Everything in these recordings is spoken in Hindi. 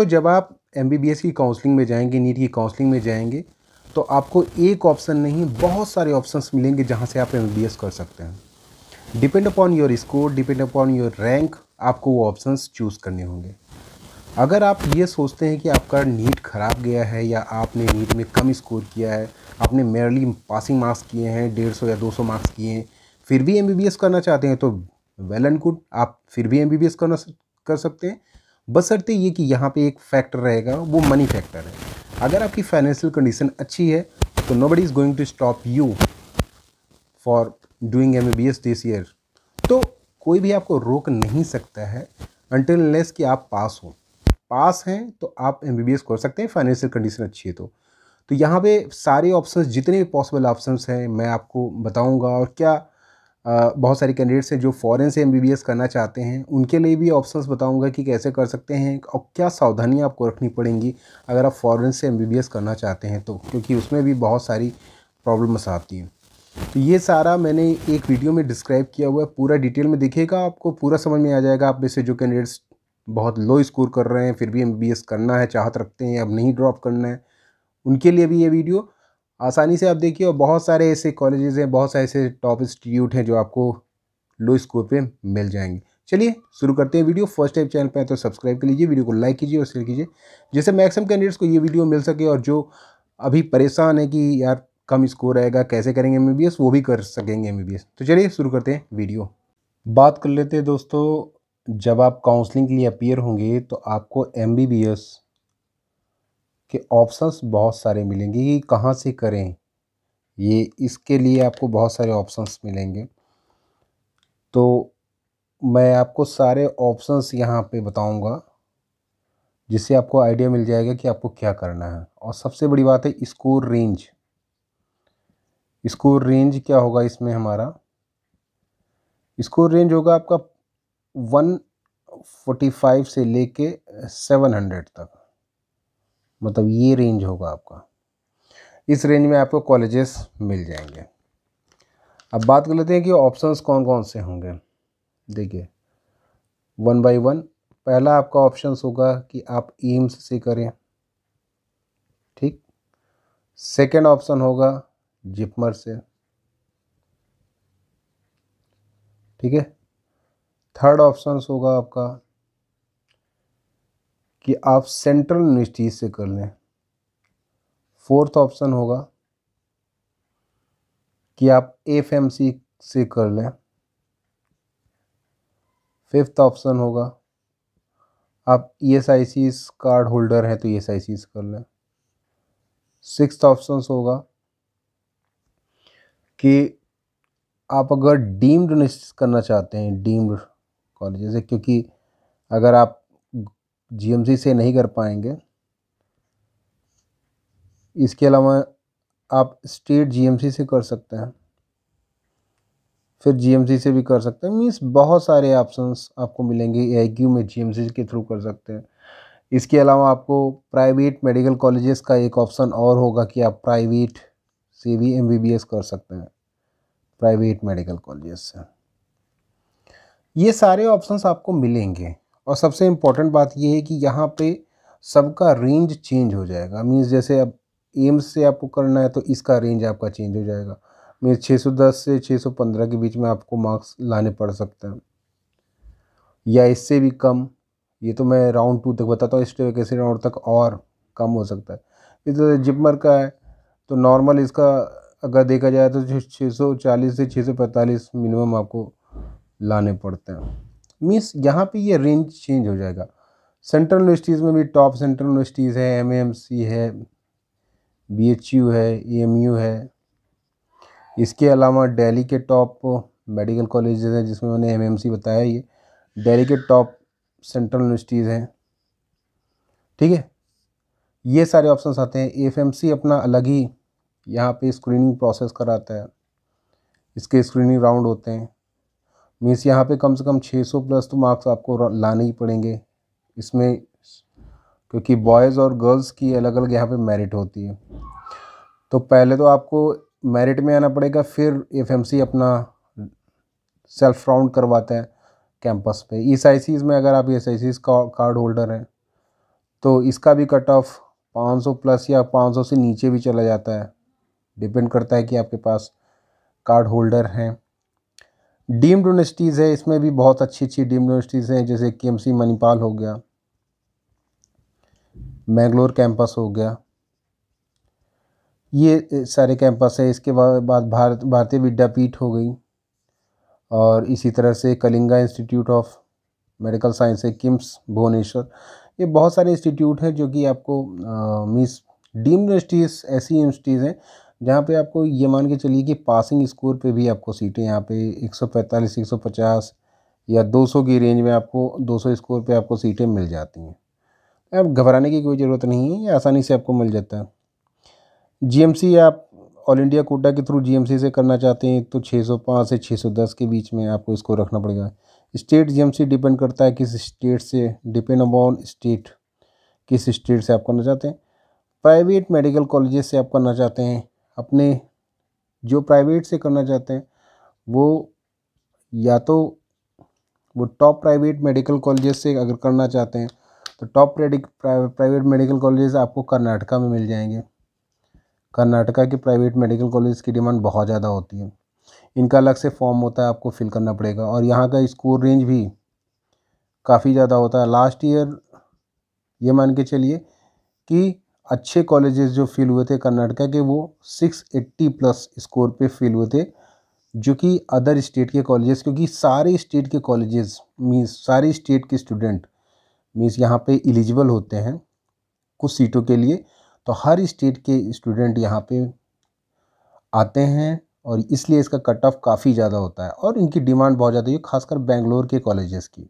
दोस्तों जब आप एम की काउंसलिंग में जाएंगे नीट की काउंसलिंग में जाएंगे तो आपको एक ऑप्शन नहीं बहुत सारे ऑप्शंस मिलेंगे जहाँ से आप एम कर सकते हैं depend upon your score depend upon your rank आपको वो ऑप्शंस चूज़ करने होंगे अगर आप ये सोचते हैं कि आपका नीट ख़राब गया है या आपने नीट में कम स्कोर किया है आपने मेरली पासिंग मार्क्स किए हैं डेढ़ सौ या दो सौ मार्क्स किए हैं फिर भी एम करना चाहते हैं तो वेल एंड गुड आप फिर भी एम करना कर सकते हैं बसरते ये कि यहाँ पे एक फैक्टर रहेगा वो मनी फैक्टर है अगर आपकी फाइनेंशियल कंडीशन अच्छी है तो no is going to stop you for doing M B S this year तो कोई भी आपको रोक नहीं सकता है अनटिल लेस कि आप पास हो पास हैं तो आप एम बी बी एस कर सकते हैं फाइनेंशियल कंडीशन अच्छी है तो तो यहाँ पे सारे ऑप्शंस जितने भी पॉसिबल ऑप्शंस हैं मैं आपको बताऊंगा और क्या बहुत सारे कैंडिडेट्स हैं जो फॉरेन से एम करना चाहते हैं उनके लिए भी ऑप्शंस बताऊंगा कि कैसे कर सकते हैं और क्या सावधानियां आपको रखनी पड़ेंगी अगर आप फॉरेन से एम करना चाहते हैं तो क्योंकि उसमें भी बहुत सारी प्रॉब्लम्स आती हैं तो ये सारा मैंने एक वीडियो में डिस्क्राइब किया हुआ है पूरा डिटेल में देखिएगा आपको पूरा समझ में आ जाएगा आप में से जो कैंडिडेट्स बहुत लो स्कोर कर रहे हैं फिर भी एम करना है चाहत रखते हैं अब नहीं ड्रॉप करना है उनके लिए भी ये वीडियो आसानी से आप देखिए और बहुत सारे ऐसे कॉलेजेस हैं बहुत सारे ऐसे टॉप इंस्टीट्यूट हैं जो आपको लो स्कोर पे मिल जाएंगे चलिए शुरू करते हैं वीडियो फर्स्ट टाइम चैनल पर तो सब्सक्राइब कर लीजिए वीडियो को लाइक कीजिए और शेयर कीजिए जैसे मैक्सिमम कैंडिडेट्स को ये वीडियो मिल सके और जो अभी परेशान है कि यार कम स्कोर आएगा कैसे करेंगे एम वो भी कर सकेंगे एम तो चलिए शुरू करते हैं वीडियो बात कर लेते हैं दोस्तों जब आप काउंसलिंग के लिए अपियर होंगे तो आपको एम के ऑप्शंस बहुत सारे मिलेंगे ये कहाँ से करें ये इसके लिए आपको बहुत सारे ऑप्शंस मिलेंगे तो मैं आपको सारे ऑप्शंस यहाँ पे बताऊँगा जिससे आपको आइडिया मिल जाएगा कि आपको क्या करना है और सबसे बड़ी बात है स्कोर रेंज स्कोर रेंज क्या होगा इसमें हमारा स्कोर रेंज होगा आपका वन फोर्टी फाइव से लेके सेवन हंड्रेड तक मतलब ये रेंज होगा आपका इस रेंज में आपको कॉलेजेस मिल जाएंगे अब बात कर लेते हैं कि ऑप्शंस कौन कौन से होंगे देखिए वन बाय वन पहला आपका ऑप्शन होगा कि आप एम्स से करें ठीक सेकेंड ऑप्शन होगा जिपमर से ठीक है थर्ड ऑप्शन होगा आपका कि आप सेंट्रल यूनिवर्सिटीज से कर लें फोर्थ ऑप्शन होगा कि आप एफ से कर लें फिफ्थ ऑप्शन होगा आप E S I C card holder हैं तो ई एस आई सी कर लें सिक्स ऑप्शन होगा कि आप अगर डीम्ड करना चाहते हैं डीम्ड कॉलेज क्योंकि अगर आप जीएमसी से नहीं कर पाएंगे इसके अलावा आप स्टेट जीएमसी से कर सकते हैं फिर जीएमसी से भी कर सकते हैं मीन्स बहुत सारे ऑप्शंस आपको मिलेंगे ए में जीएमसी के थ्रू कर सकते हैं इसके अलावा आपको प्राइवेट मेडिकल कॉलेजेस का एक ऑप्शन और होगा कि आप प्राइवेट से भी एम कर सकते हैं प्राइवेट मेडिकल कॉलेजेस से ये सारे ऑप्शंस आपको मिलेंगे और सबसे इम्पॉर्टेंट बात यह है कि यहाँ पे सबका रेंज चेंज हो जाएगा मीन्स जैसे अब एम्स से आपको करना है तो इसका रेंज आपका चेंज हो जाएगा मीन्स 610 से 615 के बीच में आपको मार्क्स लाने पड़ सकते हैं या इससे भी कम ये तो मैं राउंड टू तक बताता हूँ इसके वैकेसी राउंड तक और कम हो सकता है इधर जिपमर का है तो नॉर्मल इसका अगर देखा जाए तो छः सौ चालीस से छः सौ पैंतालीस मिनिमम आपको लाने पड़ते हैं मीन्स यहाँ पे ये रेंज चेंज हो जाएगा सेंट्रल यूनिवर्सिटीज़ में भी टॉप सेंट्रल यूनिवर्सिटीज़ है सी है यू है यू e है इसके अलावा डेली के टॉप मेडिकल कॉलेज हैं जिसमें मैंने सी बताया ये डेली के टॉप सेंट्रल यूनिवर्सिटीज़ हैं ठीक है ये सारे ऑप्शंस आते हैं सी अपना अलग ही यहाँ पे स्क्रीनिंग प्रोसेस कराता है इसके स्क्रीनिंग राउंड होते हैं मीन्स यहाँ पे कम से कम 600 प्लस तो मार्क्स आपको लाने ही पड़ेंगे इसमें क्योंकि बॉयज़ और गर्ल्स की अलग अलग यहाँ पे मेरिट होती है तो पहले तो आपको मेरिट में आना पड़ेगा फिर एफएमसी अपना सेल्फ राउंड करवाता है कैंपस पे सीज e में अगर आप एस e का कार्ड होल्डर हैं तो इसका भी कट ऑफ पाँच प्लस या पाँच से नीचे भी चला जाता है डिपेंड करता है कि आपके पास कार्ड होल्डर हैं डीम्ड यूनिवर्सिटीज़ है इसमें भी बहुत अच्छी अच्छी डीम्ड यूनिवर्सिटीज़ हैं जैसे के एम सी मणिपाल हो गया मैंगलोर कैंपस हो गया ये सारे कैंपस है इसके बाद भारत भारतीय विद्यापीठ हो गई और इसी तरह से Kalinga institute of medical science है किम्स भुवनेश्वर ये बहुत सारे इंस्टीट्यूट हैं जो कि आपको मीस डीम यूनिवर्सिटीज़ ऐसी यूनिवर्सिटीज़ हैं जहाँ पे आपको ये मान के चलिए कि पासिंग स्कोर पे भी आपको सीटें यहाँ पे 145 150 या 200 की रेंज में आपको 200 स्कोर पे आपको सीटें मिल जाती हैं अब घबराने की कोई ज़रूरत नहीं है आसानी से आपको मिल जाता है जीएमसी आप ऑल इंडिया कोटा के थ्रू जीएमसी से करना चाहते हैं तो 605 से 610 के बीच में आपको स्कोर रखना पड़ेगा स्टेट जी डिपेंड करता है किस स्टेट से डिपेंड अपॉन स्टेट किस स्टेट से आप करना चाहते हैं प्राइवेट मेडिकल कॉलेजेस से आप करना चाहते हैं अपने जो प्राइवेट से करना चाहते हैं वो या तो वो टॉप प्राइवेट मेडिकल कॉलेज से अगर करना चाहते हैं तो टॉप प्राइवेट मेडिकल कॉलेज आपको कर्नाटका में मिल जाएंगे कर्नाटका के प्राइवेट मेडिकल कॉलेज की डिमांड बहुत ज़्यादा होती है इनका अलग से फॉर्म होता है आपको फिल करना पड़ेगा और यहाँ का स्कोर रेंज भी काफ़ी ज़्यादा होता है लास्ट ईयर ये मान के चलिए कि अच्छे कॉलेजेस जो फील हुए थे कर्नाटका के वो 680 प्लस स्कोर पे फील हुए थे जो कि अदर स्टेट के कॉलेजेस क्योंकि सारे स्टेट के कॉलेजेस मीन्स सारे स्टेट के स्टूडेंट मीन्स यहाँ पे एलिजिबल होते हैं कुछ सीटों के लिए तो हर स्टेट के स्टूडेंट यहाँ पे आते हैं और इसलिए इसका कट ऑफ काफ़ी ज़्यादा होता है और इनकी डिमांड बहुत ज़्यादा है खासकर बेंगलोर के कॉलेजेस की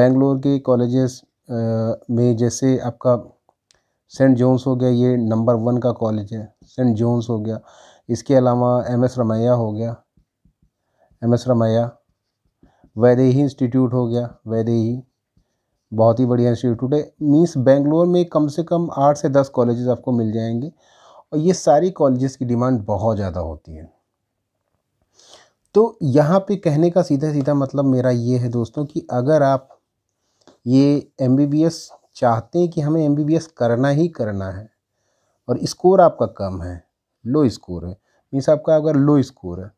बेंगलोर के कॉलेजेस में जैसे आपका सेंट जोन्स हो गया ये नंबर वन का कॉलेज है सेंट जोन्स हो गया इसके अलावा एम एस रमैया हो गया M S Ramaiah Vaidehi institute हो गया वैदेही बहुत ही बढ़िया इंस्टीट्यूट है मीन्स बेंगलोर में कम से कम आठ से दस कॉलेजेस आपको मिल जाएंगे और ये सारी कॉलेजेस की डिमांड बहुत ज़्यादा होती है तो यहाँ पे कहने का सीधा सीधा मतलब मेरा ये है दोस्तों कि अगर आप ये एम बी बी एस चाहते हैं कि हमें एम करना ही करना है और स्कोर आपका कम है लो स्कोर है मीन्स आपका अगर लो स्कोर है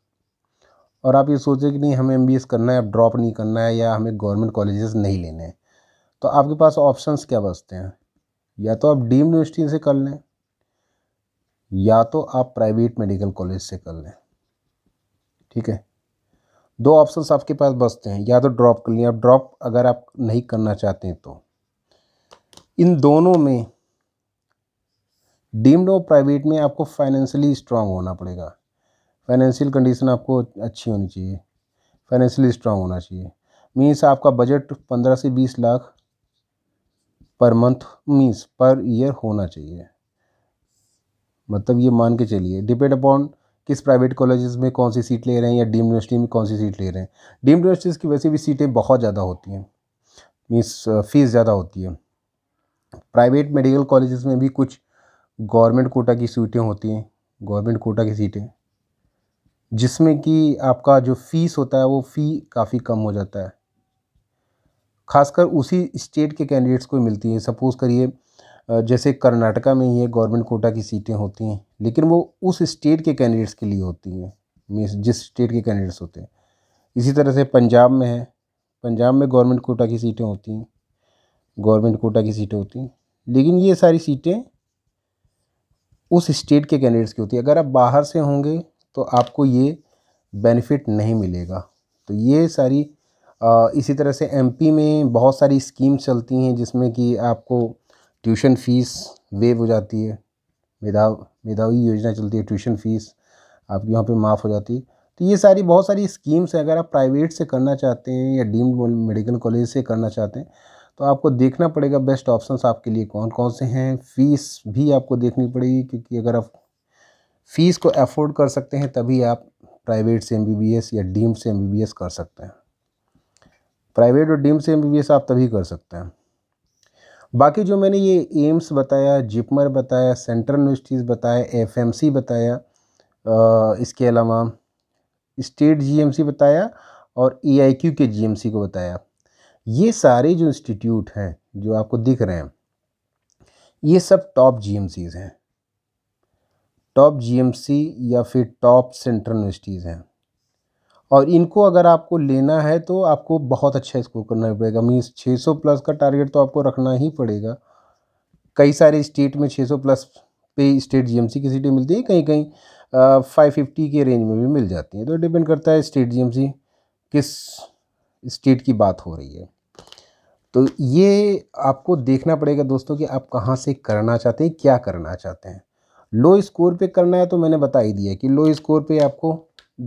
और आप ये सोचें कि नहीं हमें एम करना है ड्रॉप नहीं करना है या हमें गवर्नमेंट कॉलेजेस नहीं लेने हैं तो आपके पास ऑप्शंस क्या बचते हैं या तो आप डीम यूनिवर्सिटी से कर लें या तो आप प्राइवेट मेडिकल कॉलेज से कर लें ठीक है दो ऑप्शंस आपके पास बचते हैं या तो ड्रॉप कर लें आप ड्रॉप अगर आप नहीं करना चाहते हैं तो इन दोनों में डीम्ड और प्राइवेट में आपको फाइनेंशियली स्ट्रांग होना पड़ेगा फाइनेंशियल कंडीशन आपको अच्छी होनी चाहिए फाइनेंशियली स्ट्रांग होना चाहिए मीन्स आपका बजट पंद्रह से बीस lakh per month means per year होना चाहिए मतलब ये मान के चलिए डिपेंड अपॉन किस प्राइवेट कॉलेजेस में कौन सी सीट ले रहे हैं या डीम यूनिवर्सिटी में कौन सी सीट ले रहे हैं डीम्ड यूनिवर्सिटीज़ की वैसे भी सीटें बहुत ज़्यादा होती हैं मीन्स फ़ीस ज़्यादा होती है प्राइवेट मेडिकल कॉलेजेस में भी कुछ गवर्नमेंट कोटा की सीटें होती हैं गवर्नमेंट कोटा की सीटें जिसमें कि आपका जो फीस होता है वो फ़ी काफ़ी कम हो जाता है खासकर उसी स्टेट के कैंडिडेट्स को मिलती है सपोज़ करिए जैसे कर्नाटका में ये गवर्नमेंट कोटा की सीटें होती हैं लेकिन वो उस स्टेट के कैंडिडेट्स के लिए होती हैं मीन्स जिस स्टेट के कैंडिडेट्स होते हैं इसी तरह से पंजाब में है पंजाब में गवर्नमेंट कोटा की सीटें होती हैं गवर्नमेंट कोटा की सीटें होती हैं लेकिन ये सारी सीटें उस स्टेट के कैंडिडेट्स की होती है अगर आप बाहर से होंगे तो आपको ये बेनिफिट नहीं मिलेगा तो ये सारी आ, इसी तरह से एमपी में बहुत सारी स्कीम चलती हैं जिसमें कि आपको ट्यूशन फ़ीस वेव हो जाती है मेधा मेधावी योजना चलती है ट्यूशन फ़ीस आपकी वहाँ पे माफ़ हो जाती है तो ये सारी बहुत सारी स्कीम्स हैं अगर आप प्राइवेट से करना चाहते हैं या डीम्ड मेडिकल कॉलेज से करना चाहते हैं तो आपको देखना पड़ेगा बेस्ट ऑप्शंस आपके लिए कौन कौन से हैं फ़ीस भी आपको देखनी पड़ेगी क्योंकि अगर आप फ़ीस को अफोर्ड कर सकते हैं तभी आप प्राइवेट से एम या डीम से एम कर सकते हैं प्राइवेट और डीम से एम आप तभी कर सकते हैं बाकी जो मैंने ये एम्स बताया जिपमर बताया सेंट्रल यूनिवर्सिटीज़ बताया एफएमसी बताया इसके अलावा स्टेट जीएमसी बताया और एआईक्यू के जीएमसी को बताया ये सारे जो इंस्टीट्यूट हैं जो आपको दिख रहे हैं ये सब टॉप जीएमसीज हैं टॉप जीएमसी या फिर टॉप सेंट्रल यूनिवर्सिटीज़ हैं और इनको अगर आपको लेना है तो आपको बहुत अच्छा स्कोर करना पड़ेगा मीन्स 600 प्लस का टारगेट तो आपको रखना ही पड़ेगा कई सारे स्टेट में 600 प्लस पे स्टेट जीएमसी की सीटें मिलती हैं कहीं कहीं फाइव फिफ्टी के रेंज में भी मिल जाती हैं तो डिपेंड करता है स्टेट जीएमसी किस स्टेट की बात हो रही है तो ये आपको देखना पड़ेगा दोस्तों कि आप कहाँ से करना चाहते हैं क्या करना चाहते हैं लो स्कोर पे करना है तो मैंने बता ही दिया कि लो स्कोर पे आपको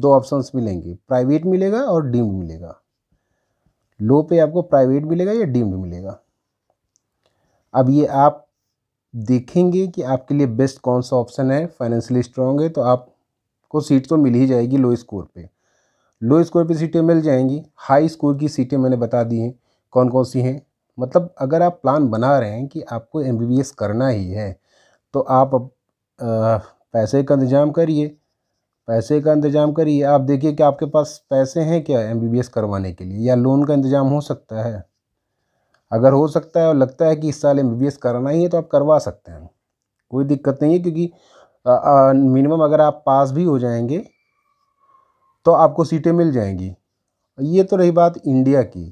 दो ऑप्शंस मिलेंगे प्राइवेट मिलेगा और डीम्ड मिलेगा लो पे आपको प्राइवेट मिलेगा या डीम्ड मिलेगा अब ये आप देखेंगे कि आपके लिए बेस्ट कौन सा ऑप्शन है फाइनेंशियली स्ट्रॉन्ग है तो आपको सीट तो मिल ही जाएगी लो स्कोर पर लो स्कोर पे सीटें मिल जाएंगी हाई स्कोर की सीटें मैंने बता दी हैं कौन कौन सी हैं मतलब अगर आप प्लान बना रहे हैं कि आपको एम करना ही है तो आप आ, पैसे का इंतज़ाम करिए पैसे का इंतज़ाम करिए आप देखिए कि आपके पास पैसे हैं क्या एम करवाने के लिए या लोन का इंतज़ाम हो सकता है अगर हो सकता है और लगता है कि इस साल एम करना ही है तो आप करवा सकते हैं कोई दिक्कत नहीं है क्योंकि मिनिमम अगर आप पास भी हो जाएंगे तो आपको सीटें मिल जाएंगी ये तो रही बात इंडिया की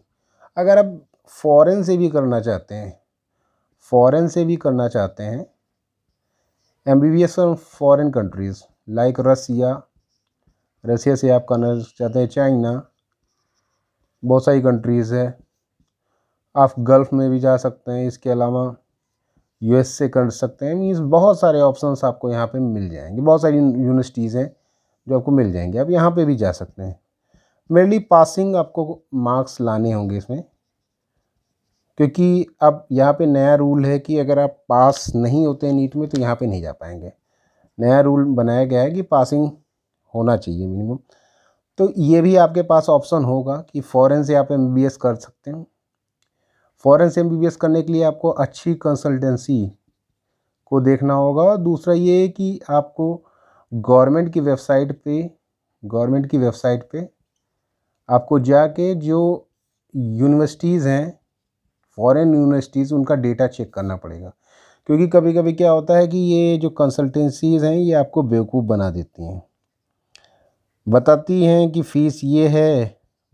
अगर आप फॉरेन से भी करना चाहते हैं फॉरेन से भी करना चाहते हैं M B B S from foreign countries like Russia Russia से आप करना चाहते हैं चाइना बहुत सारी कंट्रीज़ है आप गल्फ़ में भी जा सकते हैं इसके अलावा यूएस से कर सकते हैं मीन्स बहुत सारे ऑप्शंस आपको यहाँ पे मिल जाएंगे बहुत सारी यूनिवर्सिटीज़ हैं जो आपको मिल जाएंगे आप यहाँ पे भी जा सकते हैं मेरली पासिंग आपको मार्क्स लाने होंगे इसमें क्योंकि अब यहाँ पे नया रूल है कि अगर आप पास नहीं होते नीट में तो यहाँ पे नहीं जा पाएंगे नया रूल बनाया गया है कि पासिंग होना चाहिए मिनिमम तो ये भी आपके पास ऑप्शन होगा कि फ़ौरन से आप एम कर सकते हैं फ़ौरन से एम करने के लिए आपको अच्छी कंसल्टेंसी को देखना होगा दूसरा ये कि आपको गवर्नमेंट की वेबसाइट पे गवर्नमेंट की वेबसाइट पे आपको जाके जो यूनिवर्सिटीज़ हैं फॉरेन यूनिवर्सिटीज़ उनका डेटा चेक करना पड़ेगा क्योंकि कभी कभी क्या होता है कि ये जो कंसल्टेंसीज़ हैं ये आपको बेवकूफ़ बना देती हैं बताती हैं कि फ़ीस ये है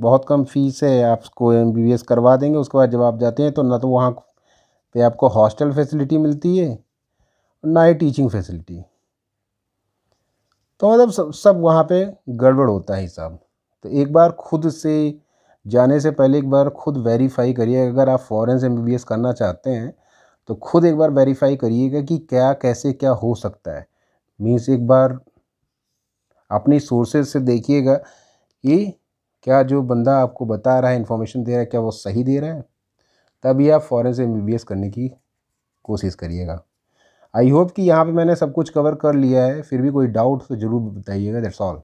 बहुत कम फ़ीस है आपको एम बी बी एस करवा देंगे उसके बाद जब आप जाते हैं तो ना तो वहाँ पे आपको हॉस्टल फैसिलिटी मिलती है ना ही टीचिंग फैसिलिटी तो मतलब सब सब वहाँ पर गड़बड़ होता है हिसाब तो एक बार खुद से जाने से पहले एक बार खुद वेरीफाई करिए अगर आप फ़ॉरन से एम करना चाहते हैं तो खुद एक बार वेरीफाई करिएगा कि क्या कैसे क्या हो सकता है मीन्स एक बार अपनी सोर्सेज से देखिएगा कि क्या जो बंदा आपको बता रहा है इन्फॉर्मेशन दे रहा है क्या वो सही दे रहा है तभी आप फ़ॉरन से एम करने की कोशिश करिएगा आई होप कि यहाँ पे मैंने सब कुछ कवर कर लिया है फिर भी कोई डाउट तो ज़रूर बताइएगा दैट्स ऑल